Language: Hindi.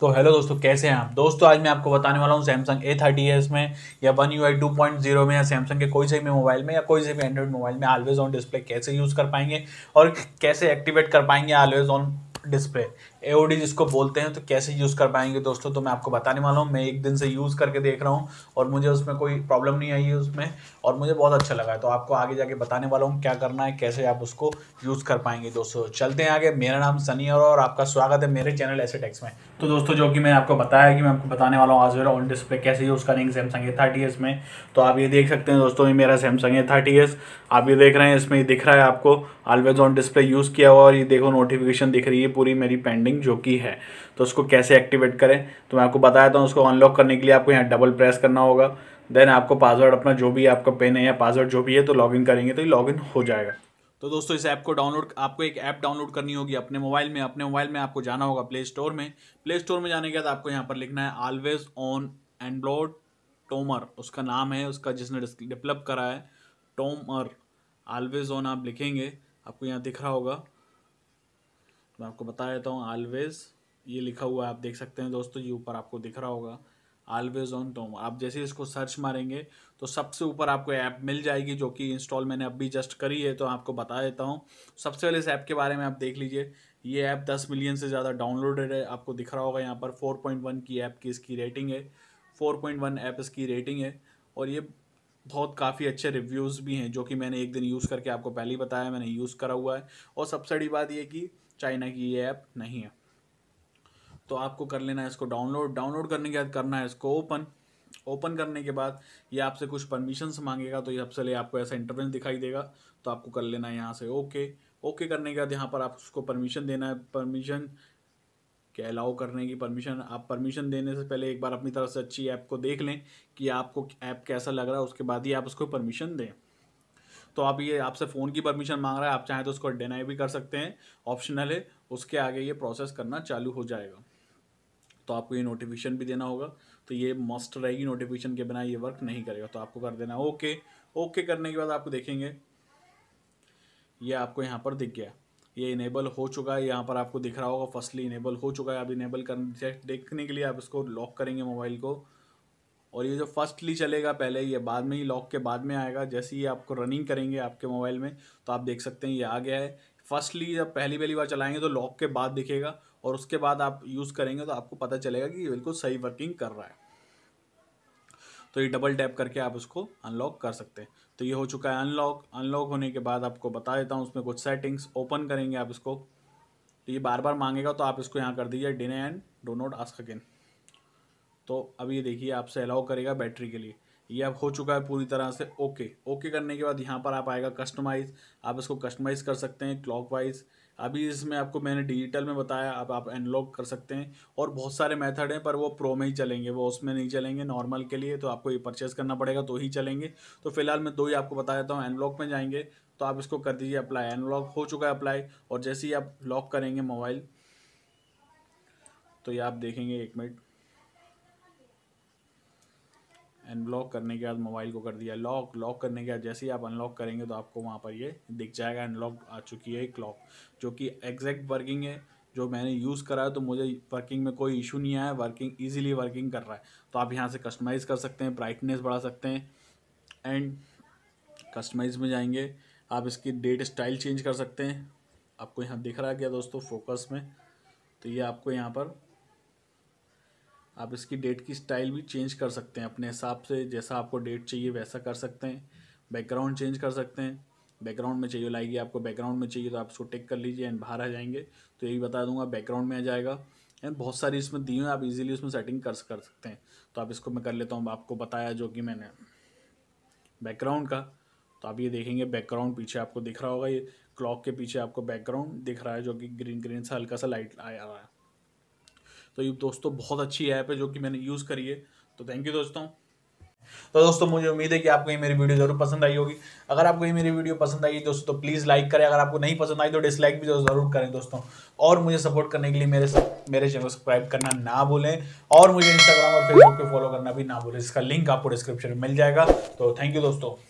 तो हेलो दोस्तों कैसे हैं आप दोस्तों आज मैं आपको बताने वाला हूँ सैमसंग ए थर्टी एस में या one U I two point zero में या सैमसंग के कोई से भी मोबाइल में या कोई से भी एंड्रॉइड मोबाइल में ऑलवेज ऑन डिस्प्ले कैसे यूज़ कर पाएंगे और कैसे एक्टिवेट कर पाएंगे ऑलवेज ऑन डिस्प्ले एओडी जिसको बोलते हैं तो कैसे यूज़ कर पाएंगे दोस्तों तो मैं आपको बताने वाला हूँ मैं एक दिन से यूज़ करके देख रहा हूँ और मुझे उसमें कोई प्रॉब्लम नहीं आई है उसमें और मुझे बहुत अच्छा लगा है तो आपको आगे जाके बताने वाला हूँ क्या करना है कैसे आप उसको यूज़ कर पाएंगे दोस्तों चलते हैं आगे मेरा नाम सनी और, और आपका स्वागत है मेरे चैनल ऐसे टेक्स में तो दोस्तों जो कि मैंने आपको बताया कि मैं आपको बताने वाला हूँ आज मेरा ऑन डिस्प्ले कैसे यूज़ करेंगे सैमसंग ए थर्टी एस में तो आप ये देख सकते हैं दोस्तों ये मेरा सैमसंग ए थर्टी एस आप ये देख रहे हैं इसमें दिख रहा है आपको ऑलवेज ऑन डिस्प्ले यूज़ किया हुआ और ये देखो नोटिफिकेशन दिख रही है पूरी मेरी पेंडिंग जो कि है तो उसको कैसे एक्टिवेट करें तो मैं आपको बताया था उसको अनलॉक करने के लिए आपको यहाँ डबल प्रेस करना होगा देन आपको पासवर्ड अपना जो भी आपका पेन है या पासवर्ड जो भी है तो लॉगिन करेंगे तो लॉगिन हो जाएगा तो दोस्तों इस ऐप को डाउनलोड आपको एक ऐप डाउनलोड करनी होगी अपने मोबाइल में अपने मोबाइल में आपको जाना होगा प्ले स्टोर में प्ले स्टोर में जाने के बाद आपको यहाँ पर लिखना है ऑलवेज ऑन एंड्रॉड टोमर उसका नाम है उसका जिसने डेवलप करा है टोमर ऑलवेज ऑन आप लिखेंगे आपको यहाँ दिख रहा होगा मैं आपको बता देता हूँ ऑलवेज़ ये लिखा हुआ है आप देख सकते हैं दोस्तों ये ऊपर आपको दिख रहा होगा ऑलवेज़ ऑन टोम आप जैसे इसको सर्च मारेंगे तो सबसे ऊपर आपको ऐप मिल जाएगी जो कि इंस्टॉल मैंने अभी जस्ट करी है तो आपको बता देता हूँ सबसे पहले इस ऐप के बारे में आप देख लीजिए ये ऐप 10 मिलियन से ज़्यादा डाउनलोडेड है आपको दिख रहा होगा यहाँ पर 4.1 की ऐप की इसकी रेटिंग है 4.1 ऐप इसकी रेटिंग है और ये बहुत काफ़ी अच्छे रिव्यूज़ भी हैं जो कि मैंने एक दिन यूज़ करके आपको पहले ही बताया मैंने यूज़ करा हुआ है और सबसे बड़ी बात यह कि चाइना की ये ऐप नहीं है तो आपको कर लेना है इसको डाउनलोड डाउनलोड करने के बाद करना है इसको ओपन ओपन करने के बाद ये आपसे कुछ परमिशंस मांगेगा तो ये सबसे ले आपको ऐसा इंटरफेस दिखाई देगा तो आपको कर लेना है यहाँ से ओके ओके करने के बाद यहाँ पर आप उसको परमिशन देना है परमिशन कि अलाउ करने की परमिशन आप परमिशन देने से पहले एक बार अपनी तरफ से अच्छी ऐप को देख लें कि आपको ऐप कैसा लग रहा है उसके बाद ही आप उसको परमिशन दें तो आप ये आपसे फ़ोन की परमिशन मांग रहा है आप चाहें तो उसको डिनाई भी कर सकते हैं ऑप्शनल है उसके आगे ये प्रोसेस करना चालू हो जाएगा तो आपको ये नोटिफिकेशन भी देना होगा तो ये मस्ट रहेगी नोटिफिकेशन के बिना ये वर्क नहीं करेगा तो आपको कर देना ओके ओके करने के बाद आपको देखेंगे ये आपको यहाँ पर दिख गया ये इनेबल हो चुका है यहाँ पर आपको दिख रहा होगा फर्स्टली इनेबल हो चुका है अब इनेबल कर देखने के लिए आप इसको लॉक करेंगे मोबाइल को और ये जो फर्स्टली चलेगा पहले ये बाद में ही लॉक के बाद में आएगा जैसे ही आपको रनिंग करेंगे आपके मोबाइल में तो आप देख सकते हैं ये आ गया है फर्स्टली जब पहली पहली बार चलाएंगे तो लॉक के बाद दिखेगा और उसके बाद आप यूज़ करेंगे तो आपको पता चलेगा कि ये बिल्कुल सही वर्किंग कर रहा है तो ये डबल टैप करके आप उसको अनलॉक कर सकते हैं तो ये हो चुका है अनलॉक अनलॉक होने के बाद आपको बता देता हूँ उसमें कुछ सेटिंग्स ओपन करेंगे आप इसको तो ये बार बार मांगेगा तो आप इसको यहाँ कर दीजिए deny and do not ask again तो अब ये देखिए आपसे अलाउ करेगा बैटरी के लिए ये अब हो चुका है पूरी तरह से ओके ओके करने के बाद यहाँ पर आप आएगा कस्टमाइज़ आप इसको कस्टमाइज़ कर सकते हैं क्लॉक वाइज़ अभी इसमें आपको मैंने डिजिटल में बताया अब आप एनलॉग कर सकते हैं और बहुत सारे मेथड हैं पर वो प्रो में ही चलेंगे वो उसमें नहीं चलेंगे नॉर्मल के लिए तो आपको ये परचेज़ करना पड़ेगा तो ही चलेंगे तो फिलहाल मैं दो ही आपको बता देता हूँ एनलॉग में जाएंगे तो आप इसको कर दीजिए अप्लाई एनलॉग हो चुका है अप्लाई और जैसे ही आप लॉक करेंगे मोबाइल तो ये आप देखेंगे एक मिनट अनलॉक करने के बाद मोबाइल को कर दिया लॉक लॉक करने के बाद जैसे ही आप अनलॉक करेंगे तो आपको वहाँ पर ये दिख जाएगा अनलॉक आ चुकी है क्लॉक जो कि एग्जैक्ट वर्किंग है जो मैंने यूज़ करा है तो मुझे वर्किंग में कोई इशू नहीं आया वर्किंग ईजिली वर्किंग कर रहा है तो आप यहाँ से कस्टमाइज़ कर सकते हैं ब्राइटनेस बढ़ा सकते हैं एंड कस्टमाइज में जाएंगे आप इसकी डेट स्टाइल चेंज कर सकते हैं आपको यहाँ दिख रहा है क्या दोस्तों फोकस में तो ये आपको यहाँ पर आप इसकी डेट की स्टाइल भी चेंज कर सकते हैं अपने हिसाब से जैसा आपको डेट चाहिए वैसा कर सकते हैं बैकग्राउंड चेंज कर सकते हैं बैकग्राउंड में चाहिए लाएगी आपको बैकग्राउंड में चाहिए तो आप इसको टिक कर लीजिए एंड बाहर आ जाएंगे तो यही बता दूंगा बैकग्राउंड में आ जाएगा एंड बहुत सारी इसमें दी हुई आप इजीली उसमें सेटिंग कर कर सकते हैं तो आप इसको मैं कर लेता हूँ आपको बताया जो कि मैंने बैकग्राउंड का तो आप ये देखेंगे बैकग्राउंड पीछे आपको दिख रहा होगा ये क्लॉक के पीछे आपको बैकग्राउंड दिख रहा है जो कि ग्रीन ग्रीन सा हल्का सा लाइट आ रहा है तो ये दोस्तों बहुत अच्छी ऐप है जो कि मैंने यूज़ करी है तो थैंक यू दोस्तों तो दोस्तों मुझे उम्मीद है कि आपको ये मेरी वीडियो जरूर पसंद आई होगी अगर आपको ये मेरी वीडियो पसंद आई दोस्तों तो प्लीज़ लाइक करें अगर आपको नहीं पसंद आई तो डिसलाइक भी ज़रूर करें दोस्तों और मुझे सपोर्ट करने के लिए मेरे मेरे चैनल को सब्सक्राइब करना ना भूलें और मुझे इंस्टाग्राम और फेसबुक पर फॉलो करना भी ना भूलें इसका लिंक आपको डिस्क्रिप्शन में मिल जाएगा तो थैंक यू दोस्तों